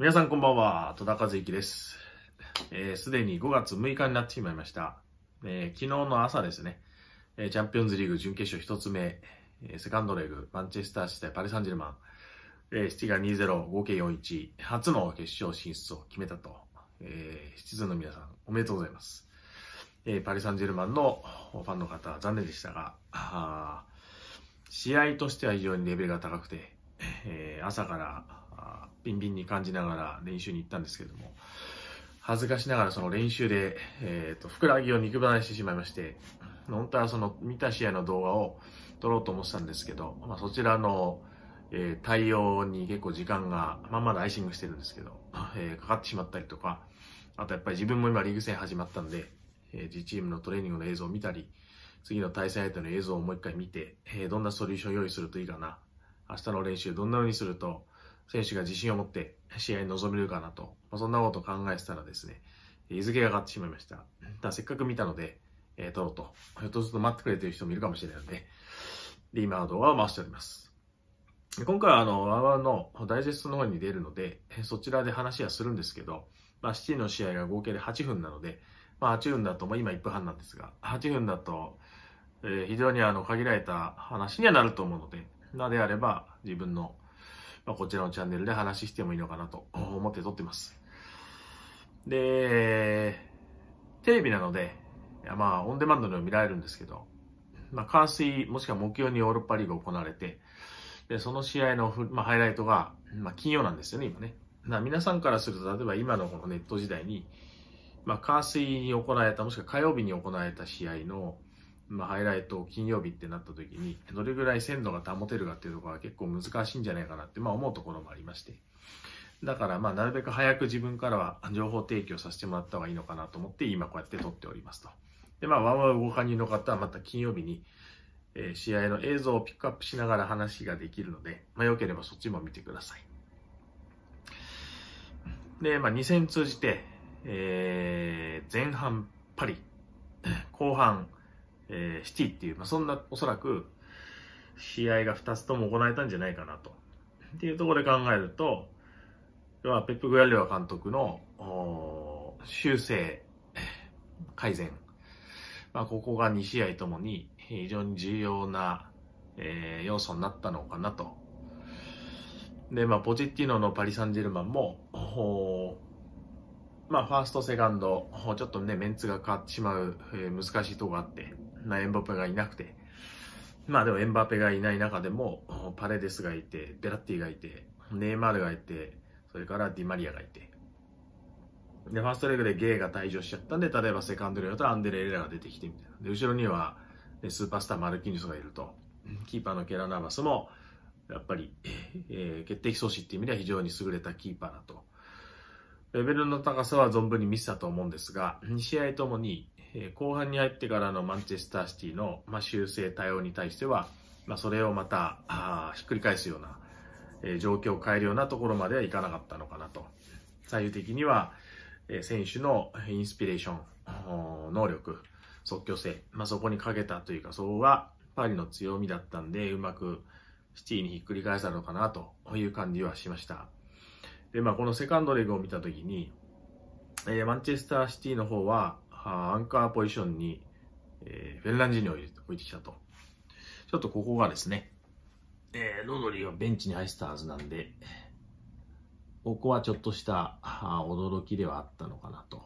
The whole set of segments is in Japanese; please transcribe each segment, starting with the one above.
皆さんこんばんは、戸田和之です。す、えー、で、に5月6日になってしまいました。えー、昨日の朝ですね、えー、チャンピオンズリーグ準決勝1つ目、えー、セカンドレグ、マンチェスターシ対パリ・サンジェルマン、えー、シティが2-0、合計4-1、初の決勝進出を決めたと、えー、シチズンの皆さん、おめでとうございます。えー、パリ・サンジェルマンのファンの方、残念でしたが、試合としては非常にレベルが高くて、えー、朝から、ビンビンに感じながら練習に行ったんですけども、恥ずかしながらその練習で、えっ、ー、と、ふくらはぎを肉離れしてしまいまして、本当はその見た試合の動画を撮ろうと思ってたんですけど、まあ、そちらの、えー、対応に結構時間が、まあ、まだアイシングしてるんですけど、えー、かかってしまったりとか、あとやっぱり自分も今リーグ戦始まったんで、えー、自チームのトレーニングの映像を見たり、次の対戦相手の映像をもう一回見て、えー、どんなソリューションを用意するといいかな、明日の練習どんな風にすると選手が自信を持って試合に臨めるかなと、まあ、そんなことを考えてたらですね、日付が上がってしまいました。だせっかく見たので、えー、撮ろうと。ひょっとすると待ってくれてる人もいるかもしれないので、で、今動画を回しております。今回はあの、ワンワンのダイジェストの方に出るので、そちらで話はするんですけど、まあ、シの試合が合計で8分なので、まあ、8分だと、まあ、今1分半なんですが、8分だと、えー、非常にあの限られた話にはなると思うので、なであれば自分のまあ、こちらのチャンネルで話してもいいのかなと思って撮ってます。で、テレビなので、まあ、オンデマンドでも見られるんですけど、まあ、関水、もしくは木曜にヨーロッパリーグ行われて、で、その試合の、まあ、ハイライトが、まあ、金曜なんですよね、今ね。な皆さんからすると、例えば今のこのネット時代に、まあ、関水に行われた、もしくは火曜日に行われた試合の、まあ、ハイライト金曜日ってなった時に、どれぐらい鮮度が保てるかっていうところは結構難しいんじゃないかなって、まあ、思うところもありまして。だから、まあ、なるべく早く自分からは情報提供させてもらった方がいいのかなと思って、今こうやって撮っておりますと。で、まあ、ワンワン動か人の方はまた金曜日に、試合の映像をピックアップしながら話ができるので、まあ、よければそっちも見てください。で、まあ、2戦通じて、えー、前半パリ、後半、えー、シティっていう、まあ、そんなおそらく試合が2つとも行われたんじゃないかなと。っていうところで考えると、要はペップ・グラリオ監督の修正、改善、まあ、ここが2試合ともに非常に重要な、えー、要素になったのかなと。で、まあ、ポチッティノのパリ・サンジェルマンも、まあ、ファースト、セカンド、ちょっとね、メンツが変わってしまう、えー、難しいとこがあって、まあ、エンバペがいなくて、まあでもエンバペがいない中でも、パレデスがいて、ベラッティがいて、ネイマールがいて、それからディマリアがいて。で、ファーストレグでゲイが退場しちゃったんで、例えばセカンドレグだとアンデレ・エレラが出てきてみたいな。で、後ろには、ね、スーパースターマルキニュスがいると。キーパーのケラ・ナバスも、やっぱり、えー、決定阻止っていう意味では非常に優れたキーパーだと。レベルの高さは存分に見せたと思うんですが、2試合ともにえー、後半に入ってからのマンチェスターシティの、まあ、修正対応に対しては、まあ、それをまたあひっくり返すような、えー、状況を変えるようなところまではいかなかったのかなと最終的には、えー、選手のインスピレーション能力即興性、まあ、そこにかけたというかそこがパリの強みだったんでうまくシティにひっくり返したのかなという感じはしましたで、まあ、このセカンドレグを見た時に、えー、マンチェスターシティの方はアンカーポジションに、えー、フェルランジーニを置いてきたと。ちょっとここがですね、えー、ロドリがベンチに入ってたはずなんで、ここはちょっとした驚きではあったのかなと。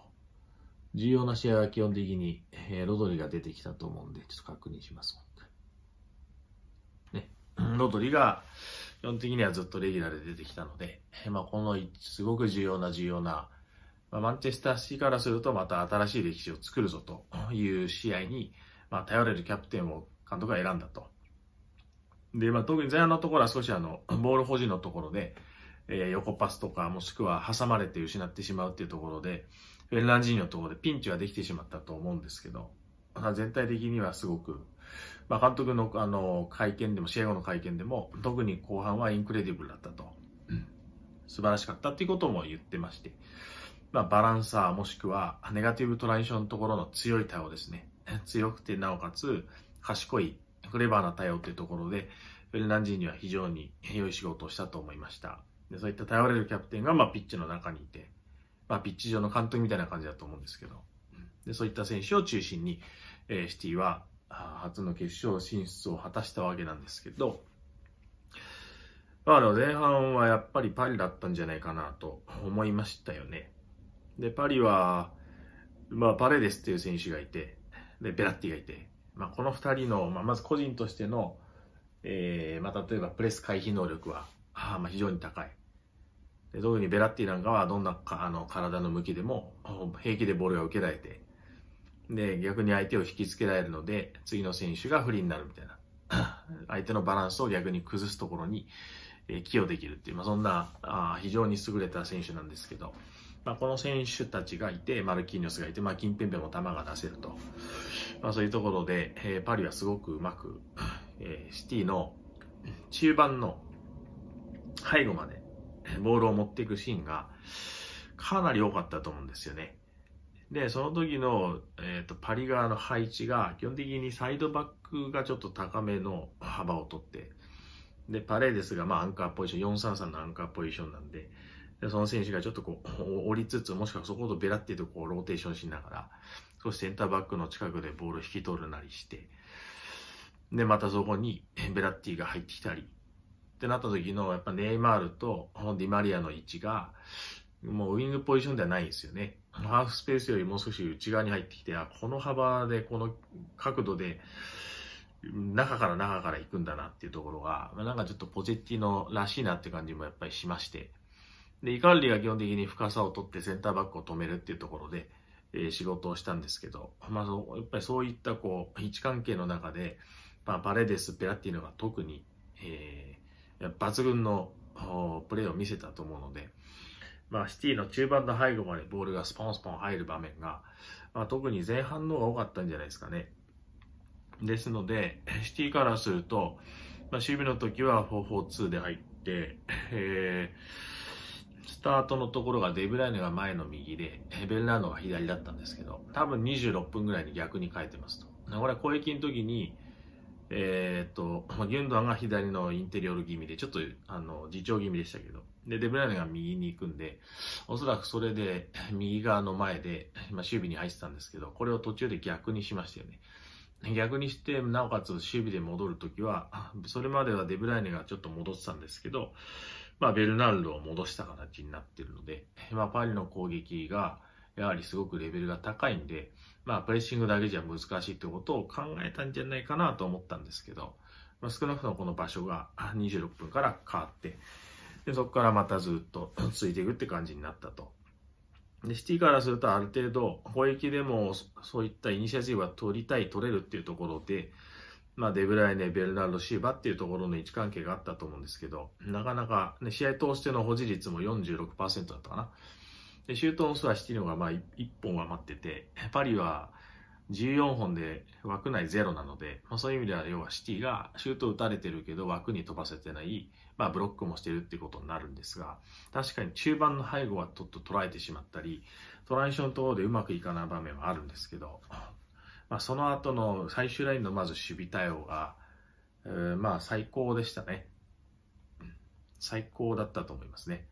重要な試合は基本的に、えー、ロドリが出てきたと思うんで、ちょっと確認します。ね、ロドリが基本的にはずっとレギュラーで出てきたので、まあ、このすごく重要な重要なまあ、マンチェスターシティからするとまた新しい歴史を作るぞという試合に、まあ、頼れるキャプテンを監督が選んだと。で、まあ、特に前半のところは少しあの、ボール保持のところで、えー、横パスとかもしくは挟まれて失ってしまうっていうところで、フェルナンジーニョのところでピンチはできてしまったと思うんですけど、まあ、全体的にはすごく、まあ、監督のあの会見でも、試合後の会見でも、特に後半はインクレディブルだったと、うん、素晴らしかったっていうことも言ってまして、まあ、バランサーもしくはネガティブトランジションのところの強い対応ですね。強くてなおかつ賢い、クレバーな対応というところで、フェルナンジーニは非常に良い仕事をしたと思いました。でそういった頼れるキャプテンが、まあ、ピッチの中にいて、まあ、ピッチ上の監督みたいな感じだと思うんですけど、でそういった選手を中心に、えー、シティは初の決勝進出を果たしたわけなんですけど、まあ、前半はやっぱりパリだったんじゃないかなと思いましたよね。で、パリは、まあ、パレデスっていう選手がいて、で、ベラッティがいて、まあ、この2人の、まあ、まず個人としての、えー、まあ、例えばプレス回避能力は、あまあ、非常に高い。で特にベラッティなんかはどんなかあの体の向きでも平気でボールが受けられてで逆に相手を引きつけられるので次の選手が不利になるみたいな 相手のバランスを逆に崩すところに寄与できるっていう、まあ、そんなあ非常に優れた選手なんですけど。まあ、この選手たちがいて、マルキーニョスがいて、まあ、キンペンも球が出せると、まあ、そういうところで、えー、パリはすごくうまく、えー、シティの中盤の背後までボールを持っていくシーンがかなり多かったと思うんですよね。で、その時の、えーと、パリ側の配置が基本的にサイドバックがちょっと高めの幅を取って、で、パレーデスがまあアンカーポジション、433のアンカーポジションなんで、その選手がちょっとこう、降りつつ、もしくはそことベラッティとこう、ローテーションしながら、少しセンターバックの近くでボールを引き取るなりして、で、またそこにベラッティが入ってきたり、ってなった時の、やっぱネイマールとディマリアの位置が、もうウイングポジションではないんですよね。ハーフスペースよりもう少し内側に入ってきて、あ、この幅で、この角度で、中から中から行くんだなっていうところが、なんかちょっとポジェッティのらしいなって感じもやっぱりしまして、で、イカルリが基本的に深さを取ってセンターバックを止めるっていうところで、えー、仕事をしたんですけど、まあそやっぱりそういったこう、位置関係の中で、まあ、バレデス、ペラっていうのが特に、えー、抜群のプレーを見せたと思うので、まあ、シティの中盤の背後までボールがスポンスポン入る場面が、まあ、特に前半の方が多かったんじゃないですかね。ですので、シティからすると、まあ、守備の時は4-4-2で入って、えースタートのところがデブライネが前の右で、ベルナードが左だったんですけど、多分26分ぐらいに逆に変えてますと。これは攻撃の時に、えー、っと、ギュンドアンが左のインテリオル気味で、ちょっと、あの、自重気味でしたけど、で、デブライネが右に行くんで、おそらくそれで、右側の前で、今、守備に入ってたんですけど、これを途中で逆にしましたよね。逆にして、なおかつ守備で戻るときは、それまではデブライネがちょっと戻ってたんですけど、まあ、ベルナルドを戻した形になっているので、まあ、パリの攻撃が、やはりすごくレベルが高いんで、まあ、プレッシングだけじゃ難しいってことを考えたんじゃないかなと思ったんですけど、まあ、少なくともこの場所が26 分から変わって、でそこからまたずっとつ いていくって感じになったと。で、シティからするとある程度、攻撃でもそういったイニシアチブは取りたい、取れるっていうところで、まあ、デブライネ、ベルナルド、シーバっていうところの位置関係があったと思うんですけど、なかなか、ね、試合通しての保持率も46%だったかな。で、シュートンスはシティの方がまあ 1, 本は待ってて、パリは14本で枠内ゼロなので、まあ、そういう意味では要はシティがシュート打たれてるけど枠に飛ばせてない、まあ、ブロックもしてるってことになるんですが、確かに中盤の背後はちょっと捉えてしまったり、トランション等でうまくいかない場面はあるんですけど、まあ、その後の最終ラインのまず守備対応が、えー、まあ最高でしたね。最高だったと思いますね。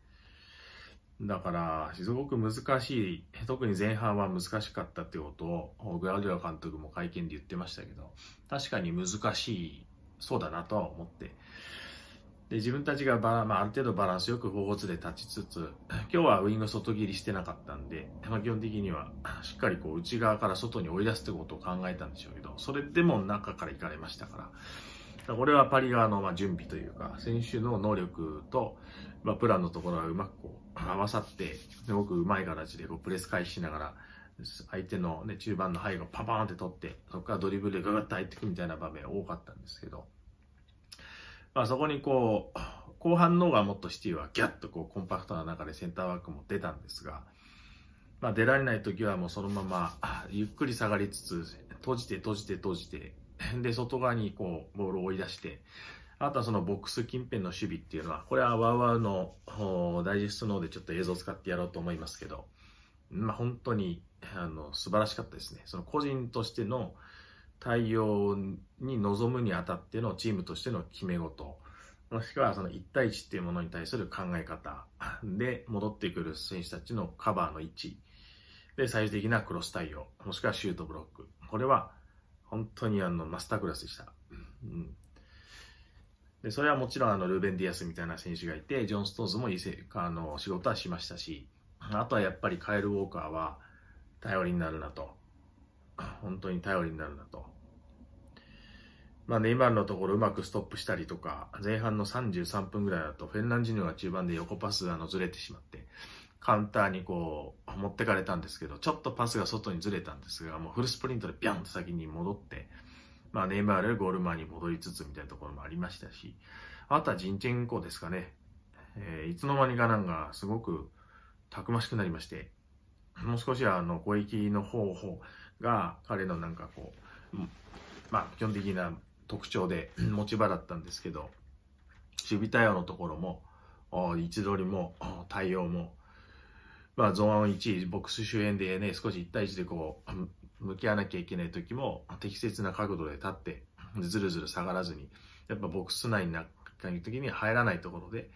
だから、すごく難しい、特に前半は難しかったってことを、グラディア監督も会見で言ってましたけど、確かに難しい、そうだなとは思ってで自分たちがバラ、まあ、ある程度バランスよく方法図で立ちつつ、今日はウイング外切りしてなかったんで、まあ、基本的にはしっかりこう内側から外に追い出すってことを考えたんでしょうけど、それでも中から行かれましたから、これはパリ側のま準備というか、選手の能力と、まあ、プランのところがうまくこう合わさって、すごくうまい形でこうプレス回避しながら、相手の、ね、中盤の背後パパーンって取って、そこからドリブルでガガッと入っていくみたいな場面多かったんですけど、まあ、そこにこう、後半の方がもっとシティはギャッとこうコンパクトな中でセンターバックも出たんですが、まあ、出られない時はもうそのままゆっくり下がりつつ、閉じて閉じて閉じて、で、外側にこうボールを追い出して、あとはそのボックス近辺の守備っていうのは、これはワウワウのダイジェストのでちょっと映像を使ってやろうと思いますけど、まあ、本当にあの素晴らしかったですね。その個人としての、対応に臨むにあたってのチームとしての決め事、もしくはその1対1っていうものに対する考え方で戻ってくる選手たちのカバーの位置で最終的なクロス対応、もしくはシュートブロック。これは本当にあのマスタークラスでした。うんでそれはもちろんあのルーベン・ディアスみたいな選手がいて、ジョン・ストーンズもいいあの仕事はしましたし、あとはやっぱりカエル・ウォーカーは頼りになるなと、本当に頼りになるなとまあ、ネイマールのところうまくストップしたりとか、前半の33分ぐらいだとフェンランジーニョが中盤で横パスあのずれてしまって、カウンターにこう持ってかれたんですけど、ちょっとパスが外にずれたんですが、もうフルスプリントでビャンと先に戻って、まあ、ネイマールゴール前に戻りつつみたいなところもありましたし、あとはジンチェンコですかね。えー、いつの間にかなんかすごくたくましくなりまして、もう少しあの攻撃の方法が彼のなんかこう、まあ基本的な特徴で持ち場だったんですけど、守備対応のところも、位置取りも、対応も、まあ、ゾーン1、ボックス周辺でね、少し1対1でこう、向き合わなきゃいけない時も、適切な角度で立って、ずるずる下がらずに、やっぱボックス内の中に時に入らないところで、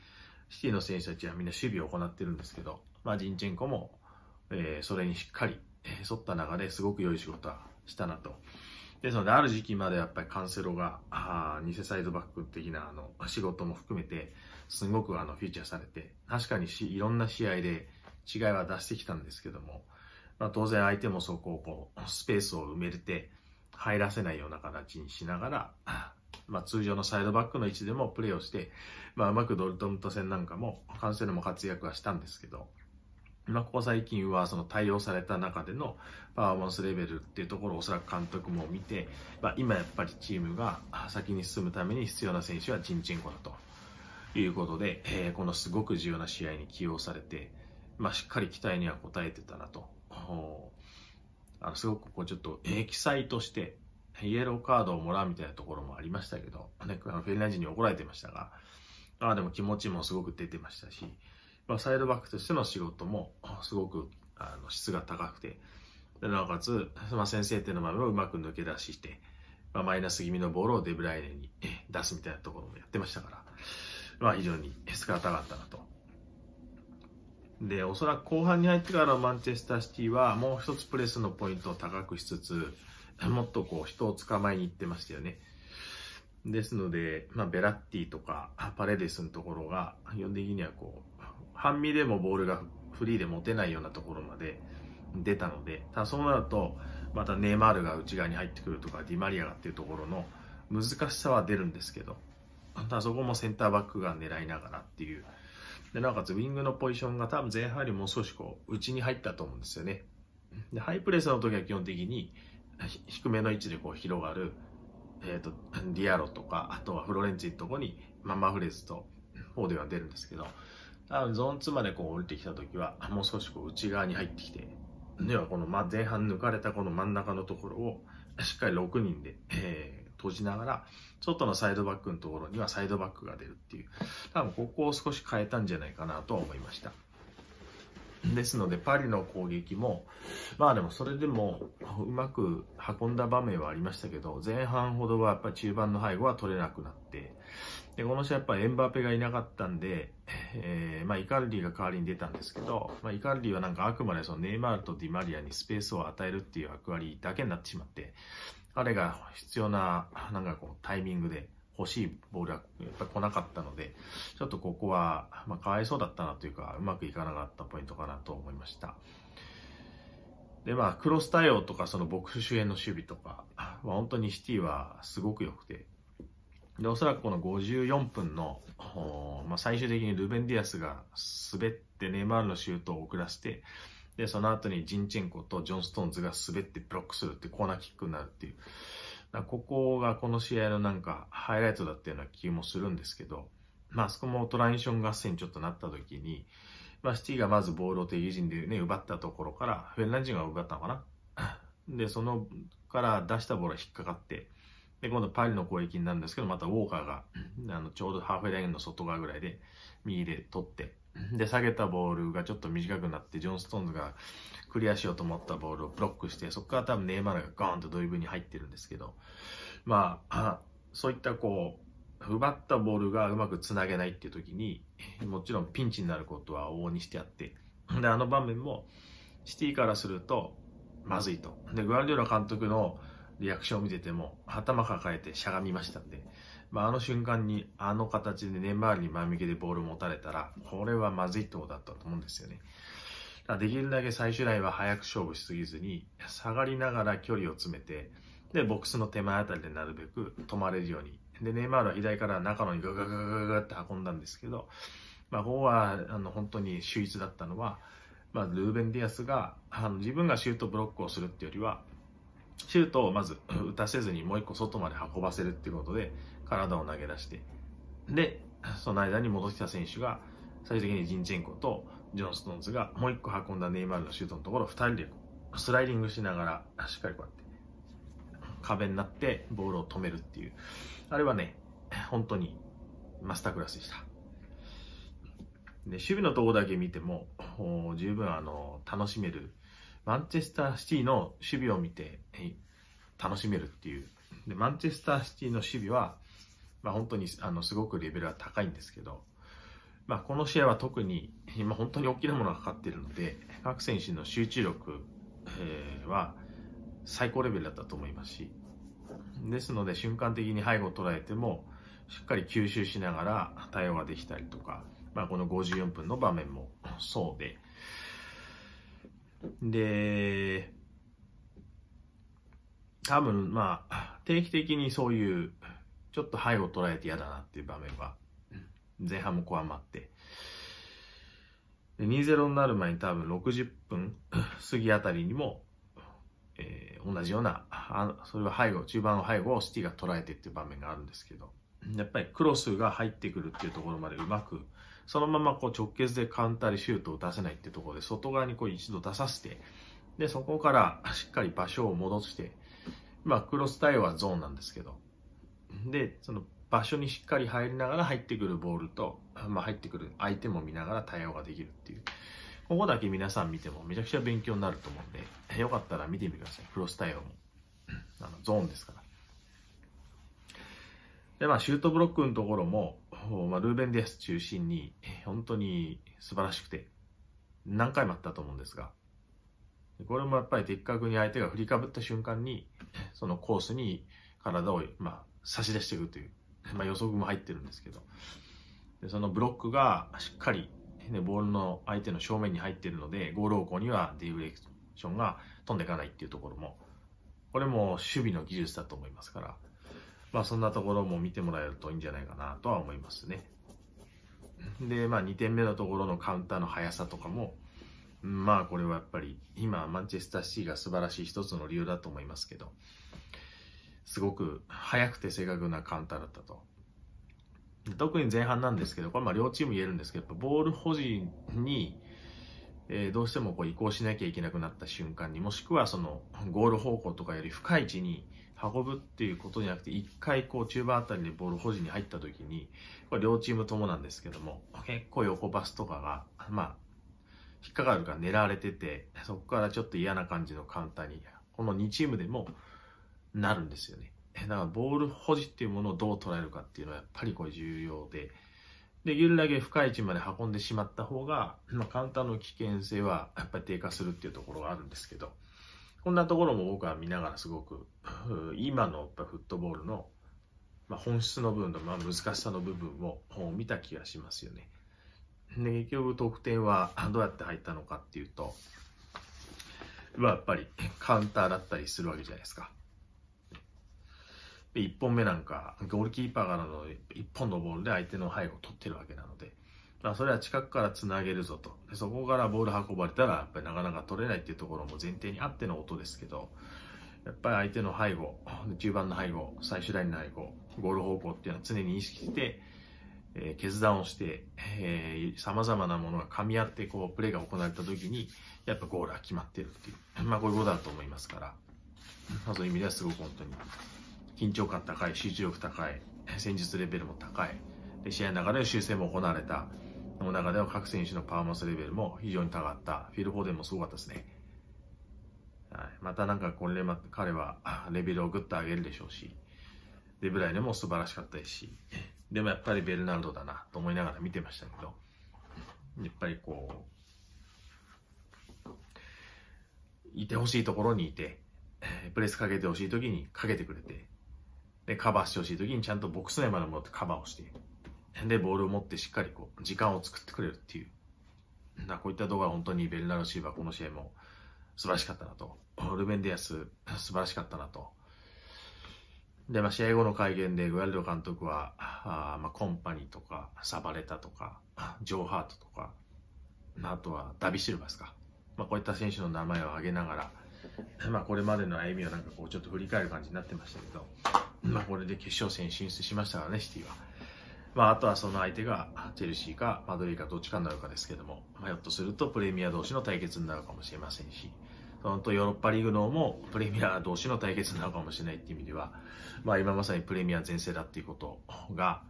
シティの選手たちはみんな守備を行ってるんですけど、まあ、ジンチェンコも、えー、それにしっかり沿った中ですごく良い仕事はしたなとですので、ある時期までやっぱりカンセロが、あ偽サイドバック的なあの仕事も含めて、すごくあのフィーチャーされて、確かにしいろんな試合で違いは出してきたんですけども、まあ、当然相手もそこをこうスペースを埋めれて入らせないような形にしながら、まあ、通常のサイドバックの位置でもプレーをして、まあ、うまくドルトムト戦なんかもカンセロも活躍はしたんですけど、まここ最近はその対応された中でのパフォーマンスレベルっていうところをおそらく監督も見て、まあ、今やっぱりチームが先に進むために必要な選手はジンチンコだということで、えー、このすごく重要な試合に起用されて、まあ、しっかり期待には応えてたなと。あのすごくこうちょっとエキサイトしてイエローカードをもらうみたいなところもありましたけど、ね、フェンナジに怒られてましたが、あでも気持ちもすごく出てましたし、まサイドバックとしての仕事もすごくあの質が高くて、なおかつ、まあ、先制点の場面をうまく抜け出して、まあ、マイナス気味のボールをデブライネに出すみたいなところもやってましたから、まあ、非常に質が高かったなと。で、おそらく後半に入ってからのマンチェスターシティは、もう一つプレスのポイントを高くしつつ、もっとこう人を捕まえに行ってましたよね。ですので、まあ、ベラッティとかパレデスのところが、基本的にはこう、半身でもボールがフリーで持てないようなところまで出たので、ただそうなると、またネイマールが内側に入ってくるとか、ディマリアがっていうところの難しさは出るんですけど、ただそこもセンターバックが狙いながらっていう。で、なおかつウィングのポジションが多分前半よりもう少しこう、内に入ったと思うんですよね。で、ハイプレスの時は基本的に低めの位置でこう広がる、えっ、ー、と、ディアロとか、あとはフロレンチのとこに、まあ、マフレーズとフォーデが出るんですけど、ゾーン2までこう降りてきたときは、もう少しこう内側に入ってきて、ではこの前半抜かれたこの真ん中のところを、しっかり6人で、えー、閉じながら、外のサイドバックのところにはサイドバックが出るっていう、多分ここを少し変えたんじゃないかなとは思いました。ですので、パリの攻撃も、まあでもそれでもうまく運んだ場面はありましたけど、前半ほどはやっぱり中盤の背後は取れなくなって、で、この試合やっぱりエンバペがいなかったんで、えー、まあ、イカルディが代わりに出たんですけど、まあ、イカルディはなんかあくまでそのネイマールとディマリアにスペースを与えるっていう役割だけになってしまって、彼が必要な、なんかこう、タイミングで欲しいボールはやっぱ来なかったので、ちょっとここは、まあ、かわいそうだったなというか、うまくいかなかったポイントかなと思いました。で、まあ、クロス対応とか、そのボックス主演の守備とか、まあ、本当にシティはすごく良くて、で、おそらくこの54分の、まあ、最終的にルベンディアスが滑ってネイマールのシュートを遅らせて、で、その後にジンチェンコとジョン・ストーンズが滑ってブロックするってコーナーキックになるっていう。ここがこの試合のなんかハイライトだったような気もするんですけど、まあそこもトランジション合戦ちょっとなった時に、まあシティがまずボールを敵陣でね、奪ったところから、フェンランジンが奪ったのかな。で、そのから出したボールが引っかかって、で、今度パリの攻撃になるんですけど、またウォーカーが、あの、ちょうどハーフラインの外側ぐらいで、右で取って、で、下げたボールがちょっと短くなって、ジョン・ストーンズがクリアしようと思ったボールをブロックして、そこから多分ネイマールがガーンとドリブルに入ってるんですけど、まあ、そういったこう、奪ったボールがうまくつなげないっていう時に、もちろんピンチになることは往々にしてあって、で、あの場面も、シティからすると、まずいと。で、グアルディオラ監督の役ンを見てても頭抱えてしゃがみましたんで、まあ、あの瞬間にあの形で根回りに前向きでボールを持たれたらこれはまずいってことだったと思うんですよね。できるだけ最終ラインは早く勝負しすぎずに下がりながら距離を詰めてでボックスの手前あたりでなるべく止まれるようにでネイマールは左から中野にガガガガガって運んだんですけど、まあ、ここはあの本当に秀逸だったのは、まあ、ルーベン・ディアスがあの自分がシュートブロックをするっていうよりはシュートをまず 打たせずにもう一個外まで運ばせるっていうことで体を投げ出してで その間に戻ってきた選手が最終的にジンチェンコとジョン・ストーンズがもう一個運んだネイマールのシュートのところを2人でスライディングしながらしっかりこうやって壁になってボールを止めるっていうあれはね本当にマスタークラスでしたで守備のところだけ見ても十分あの楽しめるマンチェスターシティの守備を見て楽しめるっていう。で、マンチェスターシティの守備は、まあ、本当にあのすごくレベルは高いんですけど、まあ、この試合は特に今本当に大きなものがかかっているので、各選手の集中力、えー、は最高レベルだったと思いますし、ですので瞬間的に背後を捉えても、しっかり吸収しながら対応ができたりとか、まあ、この54分の場面もそうで、で、多分まあ、定期的にそういう、ちょっと背を捉えて嫌だなっていう場面は、前半もこわまって、で2-0になる前に多分60分 過ぎあたりにも、えー、同じようなあそれは背後中盤の背後をシティが捉えてっていう場面があるんですけどやっぱりクロスが入ってくるっていうところまでうまくそのままこう直結でカウンターでシュートを出せないってところで、外側にこう一度出させて、で、そこからしっかり場所を戻して、まあ、クロス対応はゾーンなんですけど、で、その場所にしっかり入りながら入ってくるボールと、まあ、入ってくる相手も見ながら対応ができるっていう。ここだけ皆さん見てもめちゃくちゃ勉強になると思うんで、よかったら見てみてください。クロス対応も。あの、ゾーンですから。で、まあ、シュートブロックのところも、まあ、ルーベン・ディアス中心に、本当に素晴らしくて、何回もあったと思うんですが、これもやっぱり的確に相手が振りかぶった瞬間に、そのコースに体を、まあ、差し出していくという、まあ、予測も入ってるんですけど、でそのブロックがしっかり、ね、ボールの相手の正面に入っているので、ゴール方向にはディフレクションが飛んでいかないっていうところも、これも守備の技術だと思いますから、まあそんなところも見てもらえるといいんじゃないかなとは思いますね。で、まあ2点目のところのカウンターの速さとかも、まあこれはやっぱり今マンチェスターシーが素晴らしい一つの理由だと思いますけど、すごく速くて正確なカウンターだったと。特に前半なんですけど、これまあ両チーム言えるんですけど、ボール保持にえー、どうしてもこう移行しなきゃいけなくなった瞬間にもしくはそのゴール方向とかより深い位置に運ぶっていうことじゃなくて一回こう中盤あたりでボール保持に入った時にこれ両チームともなんですけども結構横パスとかがまあ引っかかるから狙われててそこからちょっと嫌な感じのカウンターにこの2チームでもなるんですよねだからボール保持っていうものをどう捉えるかっていうのはやっぱりこれ重要で。できるだけ深い位置まで運んでしまった方が、まあ、カウンターの危険性はやっぱり低下するっていうところがあるんですけど、こんなところも僕は見ながらすごく、今のやっぱフットボールの、まあ、本質の部分の、まあ、難しさの部分を見た気がしますよね。で結局得点はどうやって入ったのかっていうと、まあ、やっぱりカウンターだったりするわけじゃないですか。で、1本目なんか、ゴールキーパーからの1本のボールで相手の背後を取ってるわけなので、まあ、それは近くからつなげるぞと。でそこからボール運ばれたら、やっぱりなかなか取れないっていうところも前提にあっての音ですけど、やっぱり相手の背後、中盤の背後、最終ラインの背後、ゴール方向っていうのは常に意識して、えー、決断をして、えま様々なものが噛み合って、こう、プレーが行われた時に、やっぱゴールは決まってるっていう、まあこういうことだと思いますから、まあそういう意味ではすごく本当に緊張感高い、集中力高い、戦術レベルも高い、で試合の中で修正も行われた、その中では各選手のパフォーマンスレベルも非常に高かった、フィール・フォーデンもすごかったですね。はい、またなんかこれ、ま、彼は レベルをぐっと上げるでしょうし、デブライネも素晴らしかったですし、でもやっぱりベルナルドだなと思いながら見てましたけど、やっぱりこう、いてほしいところにいて、プレスかけてほしいときにかけてくれて、で、カバーしてほしい時にちゃんとボックス内まで戻ってカバーをして、で、ボールを持ってしっかりこう、時間を作ってくれるっていう。だこういった動画は本当にベルナルシーバーこの試合も素晴らしかったなと。ルベンディアス素晴らしかったなと。で、まあ、試合後の会見でグアルド監督は、あまあ、コンパニーとか、サバレタとか、ジョーハートとか、あとはダビシルバスか。まあ、こういった選手の名前を挙げながら、まあ、これまでの歩みをなんかこうちょっと振り返る感じになってましたけど、まあ、これで決勝戦進出しましたからね、シティは。まあ、あとはその相手がチェルシーかマドリーかどっちかになるかですけども、まあ、ひょっとするとプレミア同士の対決になるかもしれませんし、そのとヨーロッパリーグの方もプレミア同士の対決になるかもしれないっていう意味では、まあ、今まさにプレミア全盛だっていうことが、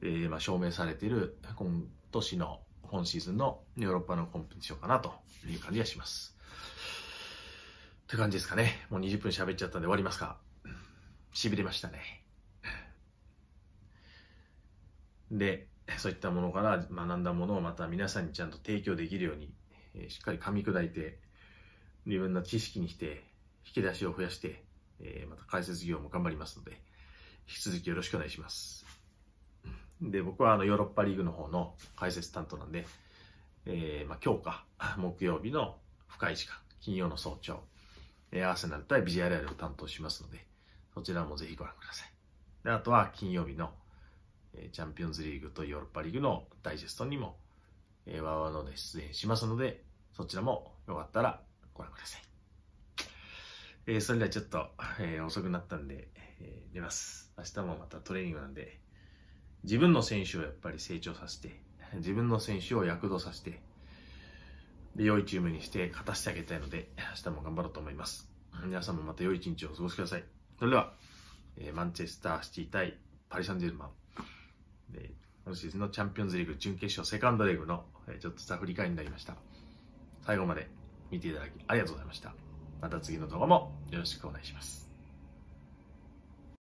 えー、まあ証明されている今年の今シーズンのヨーロッパのコンペティションかなという感じがします。って感じですかね。もう20分喋っちゃったんで終わりますか。びれましたね。で、そういったものから学んだものをまた皆さんにちゃんと提供できるように、えー、しっかり噛み砕いて、自分の知識にして、引き出しを増やして、えー、また解説業も頑張りますので、引き続きよろしくお願いします。で、僕はあのヨーロッパリーグの方の解説担当なんで、えー、まあ今日か、木曜日の深い時間、金曜の早朝、えー、アーセナル対ビジュアルを担当しますので、こちらもぜひご覧ください。で、あとは金曜日の、えチャンピオンズリーグとヨーロッパリーグのダイジェストにも、えワーワーので出演しますので、そちらもよかったらご覧ください。えー、それではちょっと、えー、遅くなったんで、えー、出ます。明日もまたトレーニングなんで、自分の選手をやっぱり成長させて、自分の選手を躍動させて、で、良いチームにして勝たせてあげたいので、明日も頑張ろうと思います。皆さんもまた良い一日をお過ごしください。それでは、えー、マンチェスターシティ対パリ・サンジェルマン、え今シーズンのチャンピオンズリーグ準決勝セカンドレグの、えちょっとした振り返りになりました。最後まで見ていただきありがとうございました。また次の動画もよろしくお願いします。